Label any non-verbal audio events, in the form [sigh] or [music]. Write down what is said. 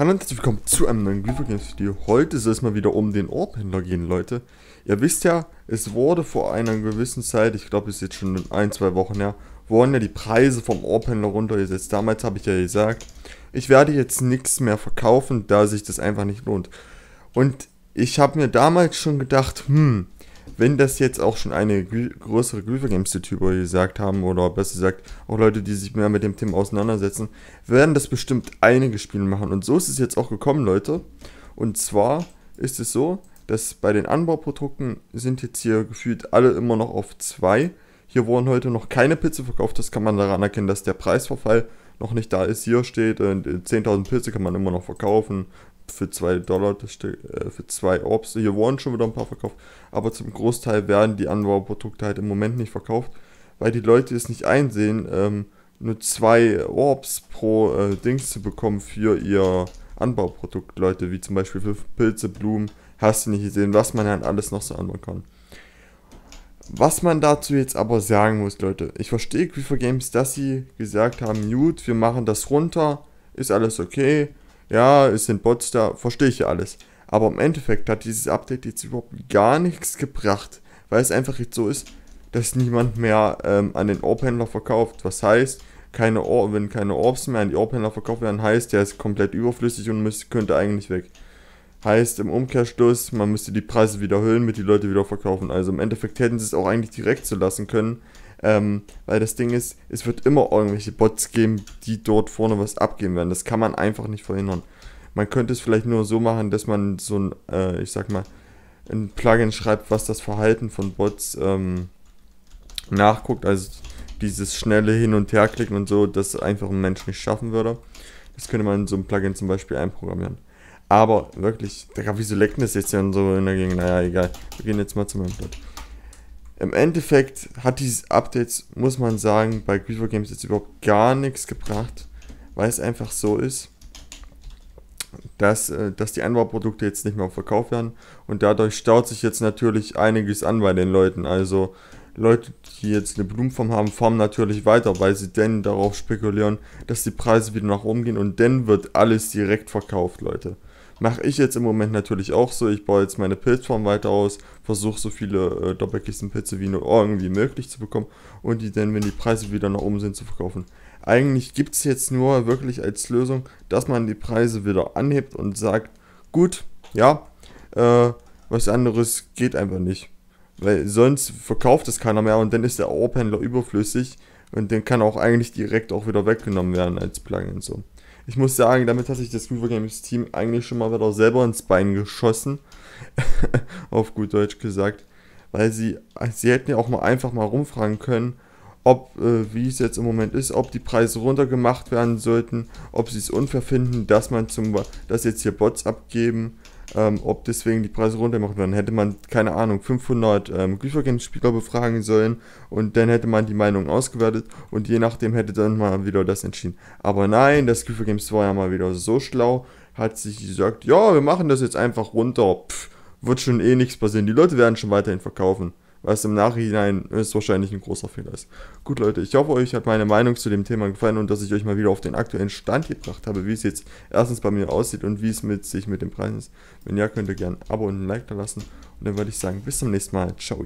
Hallo und herzlich willkommen zu einem neuen Grifo Games Video. Heute soll es mal wieder um den Orbhändler gehen, Leute. Ihr wisst ja, es wurde vor einer gewissen Zeit, ich glaube es ist jetzt schon ein, zwei Wochen her, wurden ja die Preise vom Orbhändler runtergesetzt. Damals habe ich ja gesagt, ich werde jetzt nichts mehr verkaufen, da sich das einfach nicht lohnt. Und ich habe mir damals schon gedacht, hm, wenn das jetzt auch schon eine größere Glühwein-Games-YouTuber gesagt haben, oder besser gesagt, auch Leute, die sich mehr mit dem Thema auseinandersetzen, werden das bestimmt einige Spiele machen. Und so ist es jetzt auch gekommen, Leute. Und zwar ist es so, dass bei den Anbauprodukten sind jetzt hier gefühlt alle immer noch auf zwei. Hier wurden heute noch keine Pizza verkauft, das kann man daran erkennen, dass der Preisverfall noch nicht da ist. Hier steht, äh, 10.000 Pilze kann man immer noch verkaufen. Für 2 Dollar das Stück, äh, für 2 Orbs. Hier wurden schon wieder ein paar verkauft. Aber zum Großteil werden die Anbauprodukte halt im Moment nicht verkauft, weil die Leute es nicht einsehen, ähm, nur 2 Orbs pro äh, Dings zu bekommen für ihr Anbauprodukt, Leute. Wie zum Beispiel für Pilze, Blumen. Hast du nicht gesehen, was man dann halt alles noch so anbauen kann. Was man dazu jetzt aber sagen muss, Leute, ich verstehe Griefer Games, dass sie gesagt haben, gut, wir machen das runter, ist alles okay, ja, es sind Bots da, verstehe ich ja alles. Aber im Endeffekt hat dieses Update jetzt überhaupt gar nichts gebracht, weil es einfach jetzt so ist, dass niemand mehr ähm, an den Orbhändler verkauft. Was heißt, keine Or wenn keine Orbs mehr an die Orbhändler verkauft werden, heißt, der ist komplett überflüssig und müsste, könnte eigentlich weg. Heißt im Umkehrschluss, man müsste die Preise wieder erhöhen, mit die Leute wieder verkaufen. Also im Endeffekt hätten sie es auch eigentlich direkt so lassen können. Ähm, weil das Ding ist, es wird immer irgendwelche Bots geben, die dort vorne was abgeben werden. Das kann man einfach nicht verhindern. Man könnte es vielleicht nur so machen, dass man so ein, äh, ich sag mal, ein Plugin schreibt, was das Verhalten von Bots ähm, nachguckt. Also dieses schnelle Hin- und Herklicken und so, das einfach ein Mensch nicht schaffen würde. Das könnte man in so einem Plugin zum Beispiel einprogrammieren. Aber wirklich, gab wieso leckt das jetzt ja und so in der Gegend? Naja, egal. Wir gehen jetzt mal zu meinem Blatt. Im Endeffekt hat dieses Update, muss man sagen, bei Griever Games jetzt überhaupt gar nichts gebracht, weil es einfach so ist, dass, äh, dass die Anbauprodukte jetzt nicht mehr verkauft werden und dadurch staut sich jetzt natürlich einiges an bei den Leuten. Also Leute, die jetzt eine Blumenform haben, farmen natürlich weiter, weil sie dann darauf spekulieren, dass die Preise wieder nach oben gehen und dann wird alles direkt verkauft, Leute. Mache ich jetzt im Moment natürlich auch so. Ich baue jetzt meine Pilzform weiter aus, versuche so viele äh, Doppelkistenpilze wie nur irgendwie möglich zu bekommen und die dann, wenn die Preise wieder nach oben sind, zu verkaufen. Eigentlich gibt es jetzt nur wirklich als Lösung, dass man die Preise wieder anhebt und sagt, gut, ja, äh, was anderes geht einfach nicht. Weil sonst verkauft es keiner mehr und dann ist der Ohrpendler überflüssig und den kann auch eigentlich direkt auch wieder weggenommen werden als Plugin so ich muss sagen, damit hat sich das Groover Games Team eigentlich schon mal wieder selber ins Bein geschossen. [laughs] Auf gut Deutsch gesagt. Weil sie, sie hätten ja auch mal einfach mal rumfragen können, ob, äh, wie es jetzt im Moment ist, ob die Preise runtergemacht werden sollten, ob sie es unfair finden, dass man zum, dass jetzt hier Bots abgeben ähm, ob deswegen die Preise runtergemacht werden. Hätte man, keine Ahnung, 500 ähm, Glühwein-Spieler befragen sollen und dann hätte man die Meinung ausgewertet und je nachdem hätte dann mal wieder das entschieden. Aber nein, das Glühwein war ja mal wieder so schlau, hat sich gesagt, ja, wir machen das jetzt einfach runter, Pff, wird schon eh nichts passieren, die Leute werden schon weiterhin verkaufen was im Nachhinein ist wahrscheinlich ein großer Fehler ist. Gut Leute, ich hoffe, euch hat meine Meinung zu dem Thema gefallen und dass ich euch mal wieder auf den aktuellen Stand gebracht habe, wie es jetzt erstens bei mir aussieht und wie es mit sich mit dem Preis ist. Wenn ja, könnt ihr gerne ein Abo und ein Like da lassen und dann würde ich sagen, bis zum nächsten Mal. Ciao.